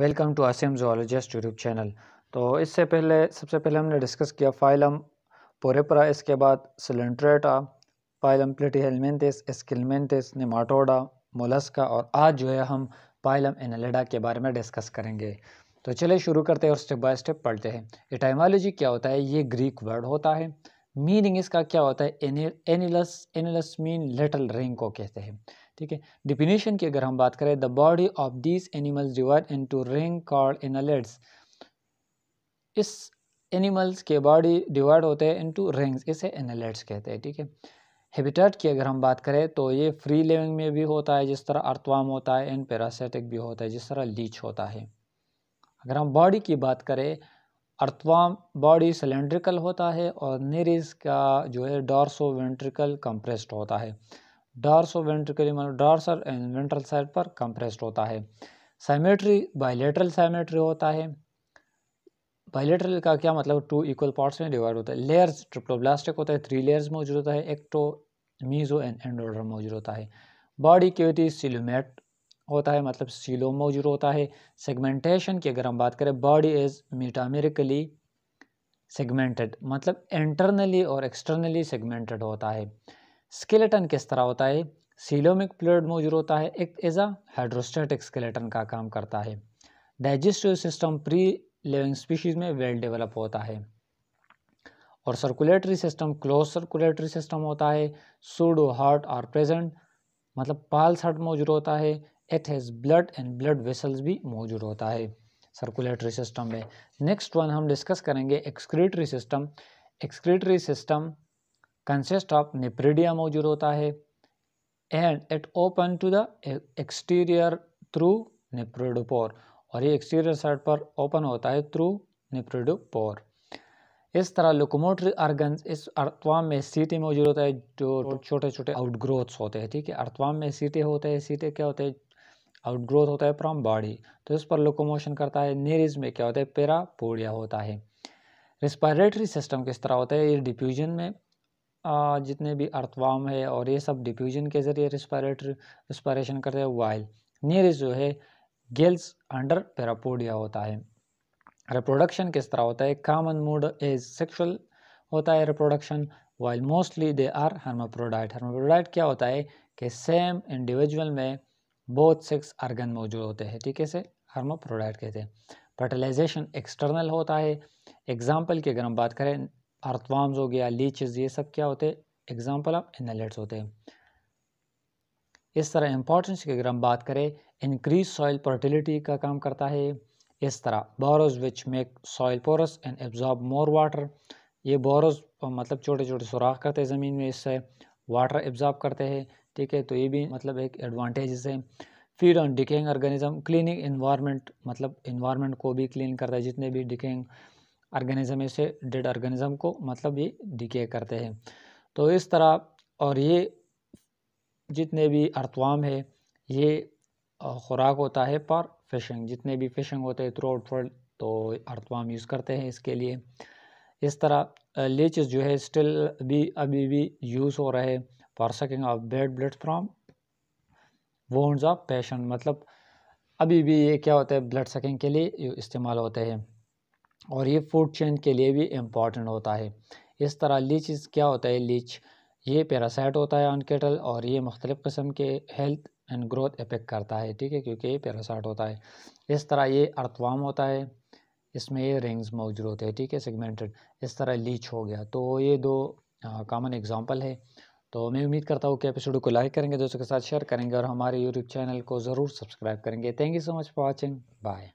welcome to Asim zoologist YouTube channel तो इससे पहले सबसे पहले हमने डिस्कस किया फाइलम पोरेपरा इसके बाद Coelenterata phylum Platyhelminthes Aschelminthes Nematoda Mollusca और आज जो है हम फाइलम एनलेडा के बारे में डिस्कस करेंगे तो चलिए शुरू करते हैं और स्टेप बाय स्टेप पढ़ते हैं एटाइमोलॉजी क्या होता है ये ग्रीक वर्ड होता है मीनिंग इसका क्या होता है annulus annulus mean little ring को कहते हैं ठीक है डिफिनेशन की अगर हम बात करें the body of this animals divide into ring called annulets इस एनिमल्स के बॉडी डिवाइड होते हैं इनटू रिंग्स इसे एनालेट्स कहते हैं ठीक है हैबिटेट की अगर हम बात करें तो ये फ्री लिविंग में भी होता है जिस तरह अर्थवाम होता है एंड पैरासाइटिक भी होता है जिस तरह लीच होता है अगर हम बॉडी की बात करें अर्थवाम बॉडी सिलेंड्रिकल होता है और नेरिस का जो है डॉर्सो वेंट्रिकल कंप्रेस्ड होता है डॉर्सो वेंट्रिकल मतलब डॉर्सर एंड वेंट्रल साइड पर कंप्रेस्ड होता है साइमेट्री बायोलेटरल साइमेट्री होता है बायोलेटरल का क्या मतलब टू इक्वल पार्ट्स में डिवाइड होता है लेयर्स ट्रिप्टोब्लास्टिक होता है थ्री लेयर्स मौजूद होता है एक्टो मीजो एंड एंडोडर मौजूद होता है बॉडी क्यूटी सिलोमेट होता है मतलब सीलो मौजूद होता है सेगमेंटेशन की अगर हम बात करें बॉडी इज़ मीटामेरिकली सेगमेंटेड मतलब इंटरनली और एक्सटर्नली सेगमेंटेड होता है स्केलेटन किस तरह होता है सीलोमिक प्लेट मौजूद होता है एक एजा हाइड्रोस्टेटिक स्केलेटन का काम करता है digestive system free living species में वेल डेवलप होता है और circulatory system closed circulatory system होता है सूडो हार्ट आर प्रेजेंट मतलब पाल्स हार्ट मौजूद होता है has blood and blood vessels भी मौजूद होता है सर्कुलेटरी सिस्टम में नेक्स्ट वन हम डिस्कस करेंगे excretory system excretory system consist of nephridia मौजूद होता है and it open to the exterior through nephridiopore और ये एक्सटीरियर साइड पर ओपन होता है थ्रू नेप्रोडोपोर इस तरह लोकोमोटरी आर्गन इस अर्थवाम में सीटी मौजूद होता है जो छोटे छोटे आउटग्रोथ्स होते हैं ठीक है अर्थवाम में सीटे होते हैं सीटे क्या होते हैं आउटग्रोथ होता है फ्रॉम बॉडी तो इस पर लोकोमोशन करता है नेरिज में क्या होता है पेरापोडिया होता है रिस्पायरेटरी सिस्टम किस तरह होता है ये डिफ्यूजन में आ, जितने भी अर्थवाम है और ये सब डिफ्यूजन के ज़रिए रिस्पायरेटरी रिस्पायरेशन करते हैं वाइल नेरिज जो है गेल्स अंडर पेरापोडिया होता है रिप्रोडक्शन किस तरह होता है कॉमन मूड इज सेक्शुअल होता है reproduction while mostly they are hermaphrodite hermaphrodite क्या होता है कि सेम इंडिविजुअल में बहुत सेक्स आर्गन मौजूद होते हैं ठीक है से प्रोडक्ट कहते हैं फर्टिलाइजेशन एक्सटर्नल होता है एग्जाम्पल की अगर हम बात करें अर्थवाम्स हो गया लीचेज ये सब क्या होते हैं एग्जाम्पल ऑफ एनालेट्स होते हैं इस तरह इम्पोर्टेंस की अगर हम बात करें इंक्रीज सॉइल फर्टिलिटी का काम करता है इस तरह burrows which make soil porous and absorb more water ये बोरोज मतलब छोटे छोटे सुराख करते हैं ज़मीन में इससे वाटर एब्जॉर्ब करते हैं ठीक है तो ये भी मतलब एक एडवांटेजेस है feed on decaying organism cleaning environment मतलब इन्वायरमेंट को भी क्लीन करता है जितने भी डिकेंग ऑर्गेनिज्म है उसे डेड ऑर्गेनिज्म को मतलब ये डिके करते हैं तो इस तरह और ये जितने भी अर्थवाम है ये खुराक होता है पर फिशिंग जितने भी फिशिंग होते हैं थ्रू आउट वर्ल्ड तो अर्थवाम यूज़ करते हैं इसके लिए इस तरह लीचेस जो है स्टिल भी अभी भी यूज़ हो रहे हैं for sucking of bad blood from veins of patient मतलब अभी भी ये क्या होता है ब्लड सकिंग के लिए इस्तेमाल होते हैं और ये फूड चेन के लिए भी इम्पॉर्टेंट होता है इस तरह लीच क्या होता है लीच ये पैरासाइट होता है ऑन केटल और ये मुख्तलिफ़ कस्म के हेल्थ एंड ग्रोथ इफेक्ट करता है ठीक है क्योंकि ये पैरासाइट होता है इस तरह ये अर्थवाम होता है इसमें ये रिंग्स मौजूद होते हैं ठीक है सेगमेंटेड इस तरह लीच हो गया तो ये दो कॉमन एग्ज़ाम्पल है तो मैं उम्मीद करता हूँ कि एपिसोड को लाइक करेंगे दोस्तों के साथ शेयर करेंगे और हमारे यूट्यूब चैनल को ज़रूर सब्सक्राइब करेंगे thank you so much for watching bye